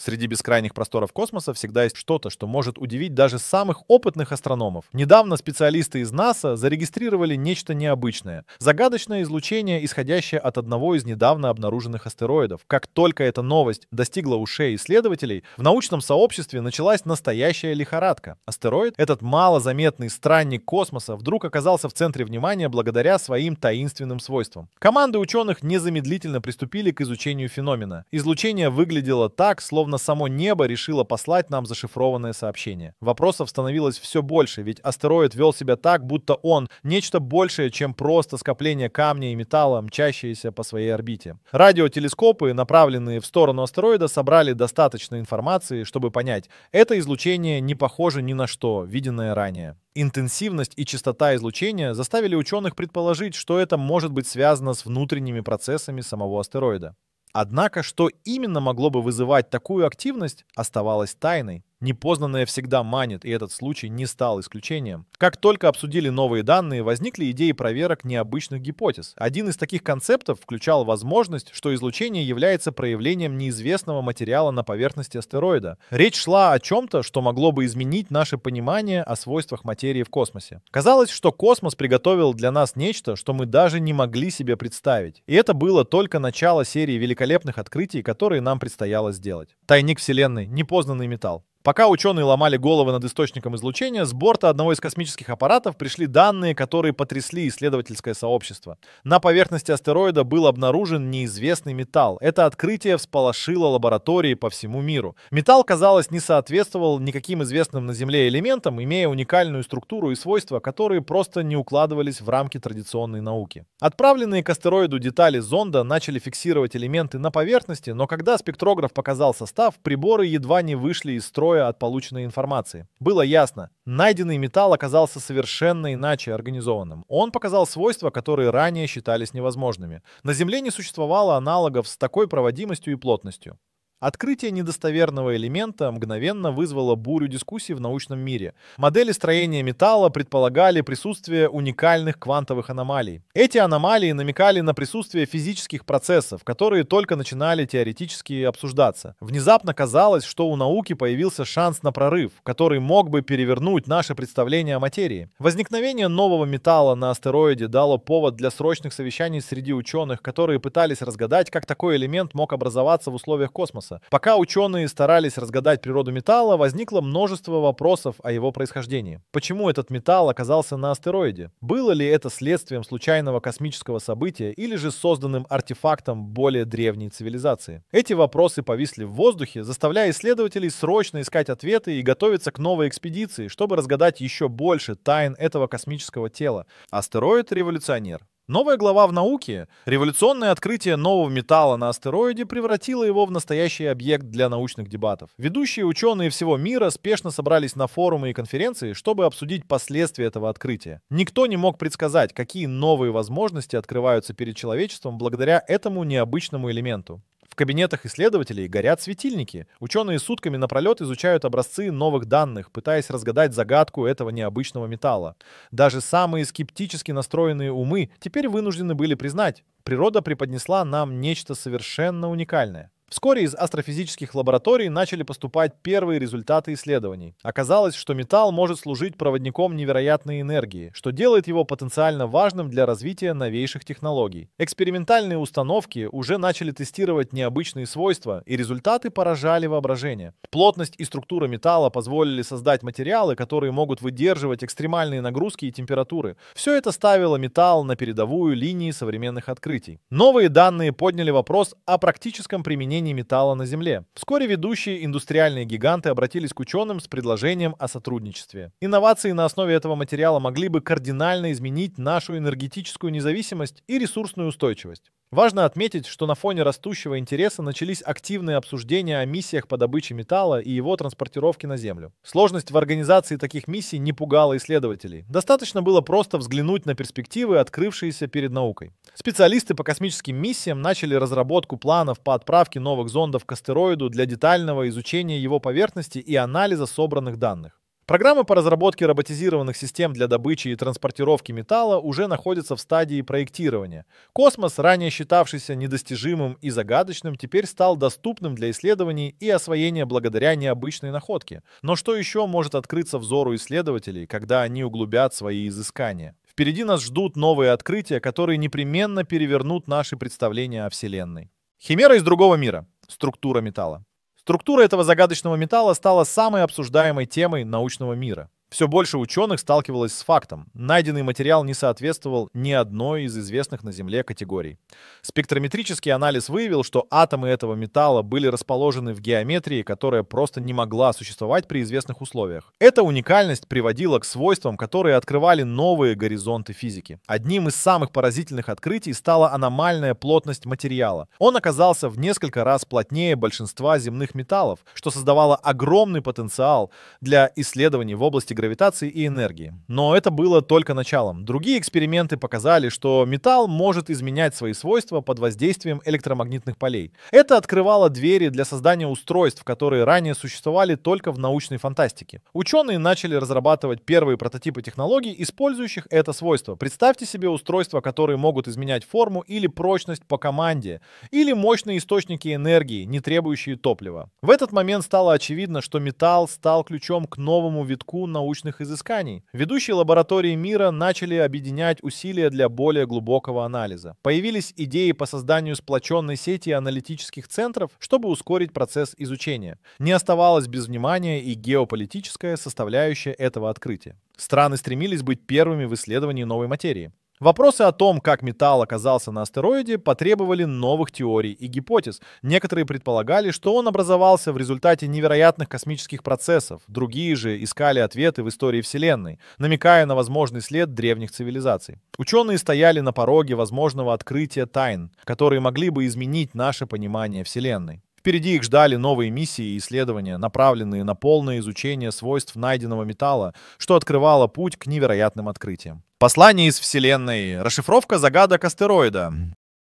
Среди бескрайних просторов космоса всегда есть что-то, что может удивить даже самых опытных астрономов. Недавно специалисты из НАСА зарегистрировали нечто необычное. Загадочное излучение, исходящее от одного из недавно обнаруженных астероидов. Как только эта новость достигла ушей исследователей, в научном сообществе началась настоящая лихорадка. Астероид, этот малозаметный странник космоса, вдруг оказался в центре внимания благодаря своим таинственным свойствам. Команды ученых незамедлительно приступили к изучению феномена. Излучение выглядело так, словно словно само небо решило послать нам зашифрованное сообщение. Вопросов становилось все больше, ведь астероид вел себя так, будто он — нечто большее, чем просто скопление камня и металла, мчащиеся по своей орбите. Радиотелескопы, направленные в сторону астероида, собрали достаточно информации, чтобы понять, это излучение не похоже ни на что, виденное ранее. Интенсивность и частота излучения заставили ученых предположить, что это может быть связано с внутренними процессами самого астероида. Однако, что именно могло бы вызывать такую активность, оставалось тайной. Непознанное всегда манит, и этот случай не стал исключением. Как только обсудили новые данные, возникли идеи проверок необычных гипотез. Один из таких концептов включал возможность, что излучение является проявлением неизвестного материала на поверхности астероида. Речь шла о чем-то, что могло бы изменить наше понимание о свойствах материи в космосе. Казалось, что космос приготовил для нас нечто, что мы даже не могли себе представить. И это было только начало серии великолепных открытий, которые нам предстояло сделать. Тайник Вселенной, непознанный металл. Пока ученые ломали головы над источником излучения, с борта одного из космических аппаратов пришли данные, которые потрясли исследовательское сообщество. На поверхности астероида был обнаружен неизвестный металл. Это открытие всполошило лаборатории по всему миру. Металл, казалось, не соответствовал никаким известным на Земле элементам, имея уникальную структуру и свойства, которые просто не укладывались в рамки традиционной науки. Отправленные к астероиду детали зонда начали фиксировать элементы на поверхности, но когда спектрограф показал состав, приборы едва не вышли из строя строя от полученной информации. Было ясно, найденный металл оказался совершенно иначе организованным. Он показал свойства, которые ранее считались невозможными. На Земле не существовало аналогов с такой проводимостью и плотностью. Открытие недостоверного элемента мгновенно вызвало бурю дискуссий в научном мире. Модели строения металла предполагали присутствие уникальных квантовых аномалий. Эти аномалии намекали на присутствие физических процессов, которые только начинали теоретически обсуждаться. Внезапно казалось, что у науки появился шанс на прорыв, который мог бы перевернуть наше представление о материи. Возникновение нового металла на астероиде дало повод для срочных совещаний среди ученых, которые пытались разгадать, как такой элемент мог образоваться в условиях космоса. Лоренса. Пока ученые старались разгадать природу металла, возникло множество вопросов о его происхождении. Почему этот металл оказался на астероиде? Было ли это следствием случайного космического события или же созданным артефактом более древней цивилизации? Эти вопросы повисли в воздухе, заставляя исследователей срочно искать ответы и готовиться к новой экспедиции, чтобы разгадать еще больше тайн этого космического тела. Астероид-революционер. Новая глава в науке, революционное открытие нового металла на астероиде превратило его в настоящий объект для научных дебатов. Ведущие ученые всего мира спешно собрались на форумы и конференции, чтобы обсудить последствия этого открытия. Никто не мог предсказать, какие новые возможности открываются перед человечеством благодаря этому необычному элементу кабинетах исследователей горят светильники. Ученые сутками напролет изучают образцы новых данных, пытаясь разгадать загадку этого необычного металла. Даже самые скептически настроенные умы теперь вынуждены были признать, природа преподнесла нам нечто совершенно уникальное. Вскоре из астрофизических лабораторий начали поступать первые результаты исследований. Оказалось, что металл может служить проводником невероятной энергии, что делает его потенциально важным для развития новейших технологий. Экспериментальные установки уже начали тестировать необычные свойства, и результаты поражали воображение. Плотность и структура металла позволили создать материалы, которые могут выдерживать экстремальные нагрузки и температуры. Все это ставило металл на передовую линии современных открытий. Новые данные подняли вопрос о практическом применении хранении металла на Земле. Вскоре ведущие индустриальные гиганты обратились к ученым с предложением о сотрудничестве. Инновации на основе этого материала могли бы кардинально изменить нашу энергетическую независимость и ресурсную устойчивость. Важно отметить, что на фоне растущего интереса начались активные обсуждения о миссиях по добыче металла и его транспортировке на Землю. Сложность в организации таких миссий не пугала исследователей. Достаточно было просто взглянуть на перспективы, открывшиеся перед наукой. Специалисты по космическим миссиям начали разработку планов по отправке новых зондов к астероиду для детального изучения его поверхности и анализа собранных данных. Программы по разработке роботизированных систем для добычи и транспортировки металла уже находятся в стадии проектирования. Космос, ранее считавшийся недостижимым и загадочным, теперь стал доступным для исследований и освоения благодаря необычной находке. Но что еще может открыться взору исследователей, когда они углубят свои изыскания? Впереди нас ждут новые открытия, которые непременно перевернут наши представления о Вселенной. Химера из другого мира. Структура металла. Структура этого загадочного металла стала самой обсуждаемой темой научного мира. Все больше ученых сталкивалось с фактом. Найденный материал не соответствовал ни одной из известных на Земле категорий. Спектрометрический анализ выявил, что атомы этого металла были расположены в геометрии, которая просто не могла существовать при известных условиях. Эта уникальность приводила к свойствам, которые открывали новые горизонты физики. Одним из самых поразительных открытий стала аномальная плотность материала. Он оказался в несколько раз плотнее большинства земных металлов, что создавало огромный потенциал для исследований в области гравитации и энергии. Но это было только началом. Другие эксперименты показали, что металл может изменять свои свойства под воздействием электромагнитных полей. Это открывало двери для создания устройств, которые ранее существовали только в научной фантастике. Ученые начали разрабатывать первые прототипы технологий, использующих это свойство. Представьте себе устройства, которые могут изменять форму или прочность по команде, или мощные источники энергии, не требующие топлива. В этот момент стало очевидно, что металл стал ключом к новому витку научной научных изысканий. Ведущие лаборатории мира начали объединять усилия для более глубокого анализа. Появились идеи по созданию сплоченной сети аналитических центров, чтобы ускорить процесс изучения. Не оставалось без внимания и геополитическая составляющая этого открытия. Страны стремились быть первыми в исследовании новой материи. Вопросы о том, как металл оказался на астероиде, потребовали новых теорий и гипотез. Некоторые предполагали, что он образовался в результате невероятных космических процессов, другие же искали ответы в истории Вселенной, намекая на возможный след древних цивилизаций. Ученые стояли на пороге возможного открытия тайн, которые могли бы изменить наше понимание Вселенной впереди их ждали новые миссии и исследования, направленные на полное изучение свойств найденного металла, что открывало путь к невероятным открытиям. Послание из Вселенной. Расшифровка загадок астероида.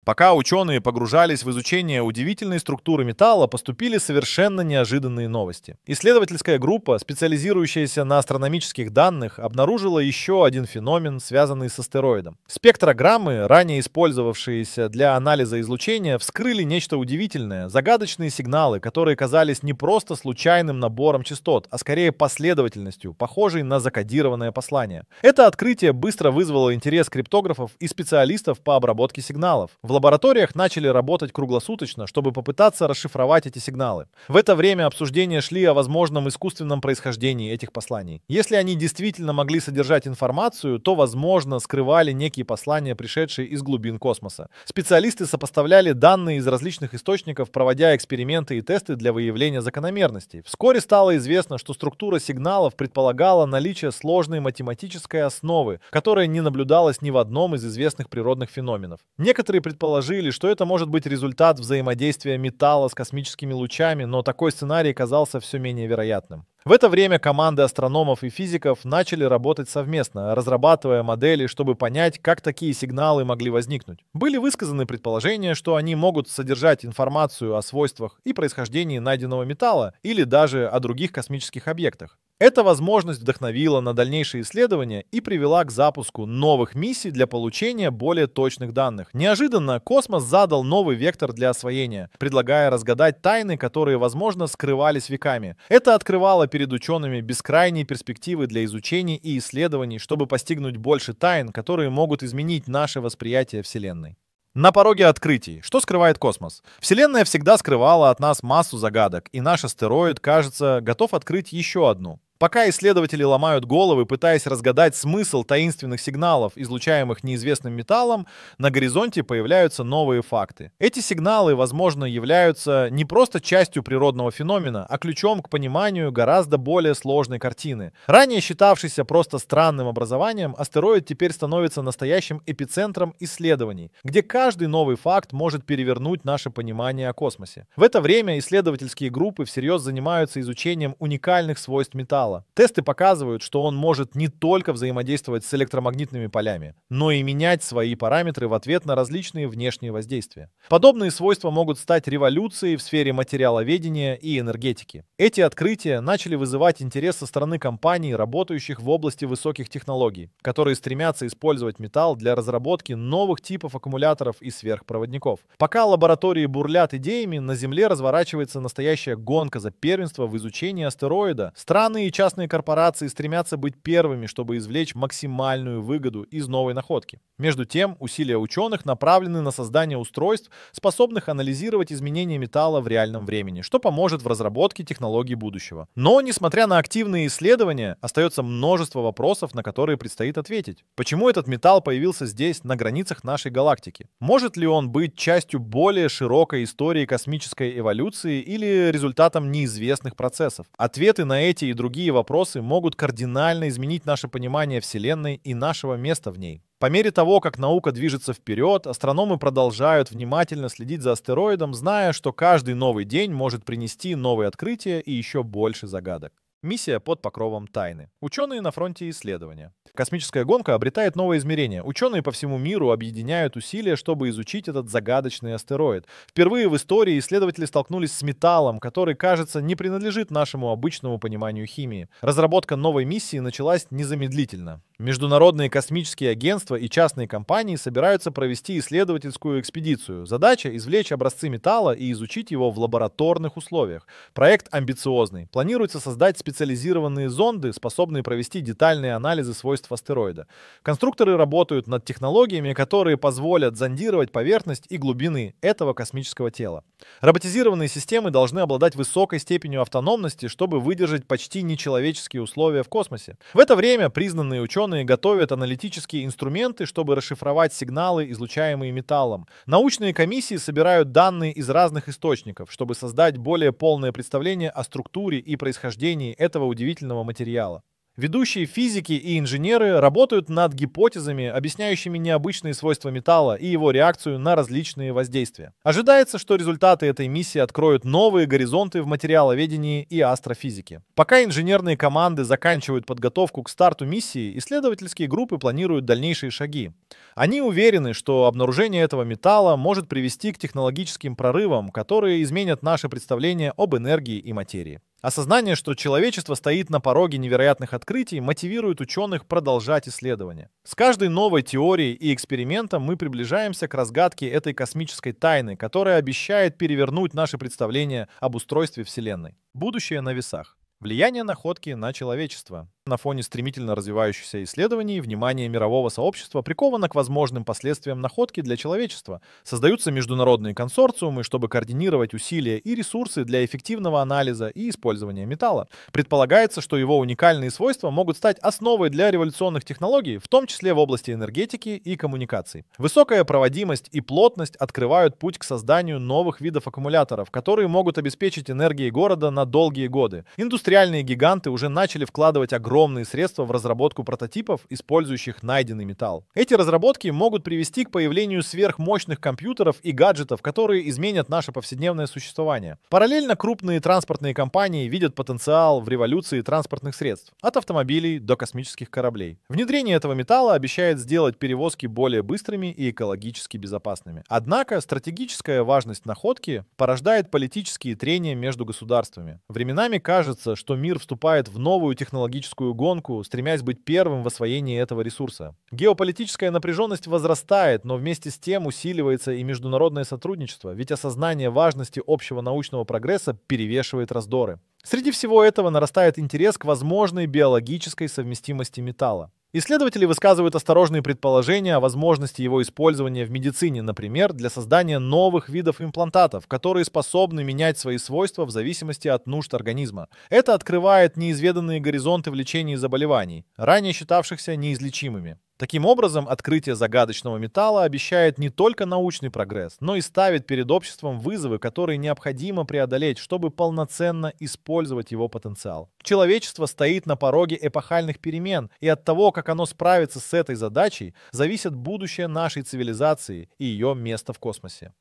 Пока ученые погружались в изучение удивительной структуры металла, поступили совершенно неожиданные новости. Исследовательская группа, специализирующаяся на астрономических данных, обнаружила еще один феномен, связанный с астероидом. Спектрограммы, ранее использовавшиеся для анализа излучения, вскрыли нечто удивительное, загадочные сигналы, которые казались не просто случайным набором частот, а скорее последовательностью, похожей на закодированное послание. Это открытие быстро вызвало интерес криптографов и специалистов по обработке сигналов. В лабораториях начали работать круглосуточно, чтобы попытаться расшифровать эти сигналы. В это время обсуждения шли о возможном искусственном происхождении этих посланий. Если они действительно могли содержать информацию, то, возможно, скрывали некие послания, пришедшие из глубин космоса. Специалисты сопоставляли данные из различных источников, проводя эксперименты и тесты для выявления закономерностей. Вскоре стало известно, что структура сигналов предполагала наличие сложной математической основы, которая не наблюдалась ни в одном из известных природных феноменов. Некоторые предположения предположили, что это может быть результат взаимодействия металла с космическими лучами, но такой сценарий казался все менее вероятным. В это время команды астрономов и физиков начали работать совместно, разрабатывая модели, чтобы понять, как такие сигналы могли возникнуть. Были высказаны предположения, что они могут содержать информацию о свойствах и происхождении найденного металла или даже о других космических объектах. Эта возможность вдохновила на дальнейшие исследования и привела к запуску новых миссий для получения более точных данных. Неожиданно космос задал новый вектор для освоения, предлагая разгадать тайны, которые, возможно, скрывались веками. Это открывало перед учеными бескрайние перспективы для изучения и исследований, чтобы постигнуть больше тайн, которые могут изменить наше восприятие Вселенной. На пороге открытий. Что скрывает космос? Вселенная всегда скрывала от нас массу загадок, и наш астероид, кажется, готов открыть еще одну. Пока исследователи ломают головы, пытаясь разгадать смысл таинственных сигналов, излучаемых неизвестным металлом, на горизонте появляются новые факты. Эти сигналы, возможно, являются не просто частью природного феномена, а ключом к пониманию гораздо более сложной картины. Ранее считавшийся просто странным образованием, астероид теперь становится настоящим эпицентром исследований, где каждый новый факт может перевернуть наше понимание о космосе. В это время исследовательские группы всерьез занимаются изучением уникальных свойств металла, металла. Тесты показывают, что он может не только взаимодействовать с электромагнитными полями, но и менять свои параметры в ответ на различные внешние воздействия. Подобные свойства могут стать революцией в сфере материаловедения и энергетики. Эти открытия начали вызывать интерес со стороны компаний, работающих в области высоких технологий, которые стремятся использовать металл для разработки новых типов аккумуляторов и сверхпроводников. Пока лаборатории бурлят идеями, на Земле разворачивается настоящая гонка за первенство в изучении астероида. Страны и частные корпорации стремятся быть первыми, чтобы извлечь максимальную выгоду из новой находки. Между тем, усилия ученых направлены на создание устройств, способных анализировать изменения металла в реальном времени, что поможет в разработке технологий будущего. Но, несмотря на активные исследования, остается множество вопросов, на которые предстоит ответить. Почему этот металл появился здесь, на границах нашей галактики? Может ли он быть частью более широкой истории космической эволюции или результатом неизвестных процессов? Ответы на эти и другие такие вопросы могут кардинально изменить наше понимание Вселенной и нашего места в ней. По мере того, как наука движется вперед, астрономы продолжают внимательно следить за астероидом, зная, что каждый новый день может принести новые открытия и еще больше загадок. Миссия под покровом тайны. Ученые на фронте исследования. Космическая гонка обретает новое измерение. Ученые по всему миру объединяют усилия, чтобы изучить этот загадочный астероид. Впервые в истории исследователи столкнулись с металлом, который, кажется, не принадлежит нашему обычному пониманию химии. Разработка новой миссии началась незамедлительно. Международные космические агентства и частные компании собираются провести исследовательскую экспедицию. Задача — извлечь образцы металла и изучить его в лабораторных условиях. Проект амбициозный. Планируется создать специализированные зонды, способные провести детальные анализы свойств свойств астероида. Конструкторы работают над технологиями, которые позволят зондировать поверхность и глубины этого космического тела. Роботизированные системы должны обладать высокой степенью автономности, чтобы выдержать почти нечеловеческие условия в космосе. В это время признанные ученые готовят аналитические инструменты, чтобы расшифровать сигналы, излучаемые металлом. Научные комиссии собирают данные из разных источников, чтобы создать более полное представление о структуре и происхождении этого удивительного материала. Ведущие физики и инженеры работают над гипотезами, объясняющими необычные свойства металла и его реакцию на различные воздействия. Ожидается, что результаты этой миссии откроют новые горизонты в материаловедении и астрофизике. Пока инженерные команды заканчивают подготовку к старту миссии, исследовательские группы планируют дальнейшие шаги. Они уверены, что обнаружение этого металла может привести к технологическим прорывам, которые изменят наше представление об энергии и материи. Осознание, что человечество стоит на пороге невероятных открытий, мотивирует ученых продолжать исследования. С каждой новой теорией и экспериментом мы приближаемся к разгадке этой космической тайны, которая обещает перевернуть наши представления об устройстве Вселенной. Будущее на весах. Влияние находки на человечество на фоне стремительно развивающихся исследований внимание мирового сообщества приковано к возможным последствиям находки для человечества. Создаются международные консорциумы, чтобы координировать усилия и ресурсы для эффективного анализа и использования металла. Предполагается, что его уникальные свойства могут стать основой для революционных технологий, в том числе в области энергетики и коммуникаций. Высокая проводимость и плотность открывают путь к созданию новых видов аккумуляторов, которые могут обеспечить энергией города на долгие годы. Индустриальные гиганты уже начали вкладывать огромные огромные средства в разработку прототипов, использующих найденный металл. Эти разработки могут привести к появлению сверхмощных компьютеров и гаджетов, которые изменят наше повседневное существование. Параллельно крупные транспортные компании видят потенциал в революции транспортных средств, от автомобилей до космических кораблей. Внедрение этого металла обещает сделать перевозки более быстрыми и экологически безопасными. Однако стратегическая важность находки порождает политические трения между государствами. Временами кажется, что мир вступает в новую технологическую геополитическую гонку, стремясь быть первым в освоении этого ресурса. Геополитическая напряженность возрастает, но вместе с тем усиливается и международное сотрудничество, ведь осознание важности общего научного прогресса перевешивает раздоры. Среди всего этого нарастает интерес к возможной биологической совместимости металла. Исследователи высказывают осторожные предположения о возможности его использования в медицине, например, для создания новых видов имплантатов, которые способны менять свои свойства в зависимости от нужд организма. Это открывает неизведанные горизонты в лечении заболеваний, ранее считавшихся неизлечимыми. Таким образом, открытие загадочного металла обещает не только научный прогресс, но и ставит перед обществом вызовы, которые необходимо преодолеть, чтобы полноценно использовать его потенциал. Человечество стоит на пороге эпохальных перемен, и от того, как оно справится с этой задачей, зависит будущее нашей цивилизации и ее место в космосе.